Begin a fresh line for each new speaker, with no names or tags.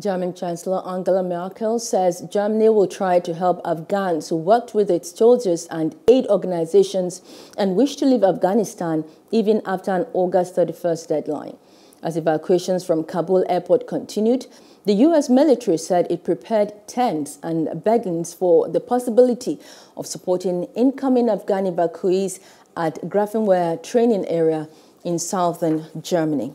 German Chancellor Angela Merkel says Germany will try to help Afghans who worked with its soldiers and aid organizations and wish to leave Afghanistan even after an August 31st deadline. As evacuations from Kabul airport continued, the U.S. military said it prepared tents and beddings for the possibility of supporting incoming Afghan evacuees at Grafenwehr training area in southern Germany.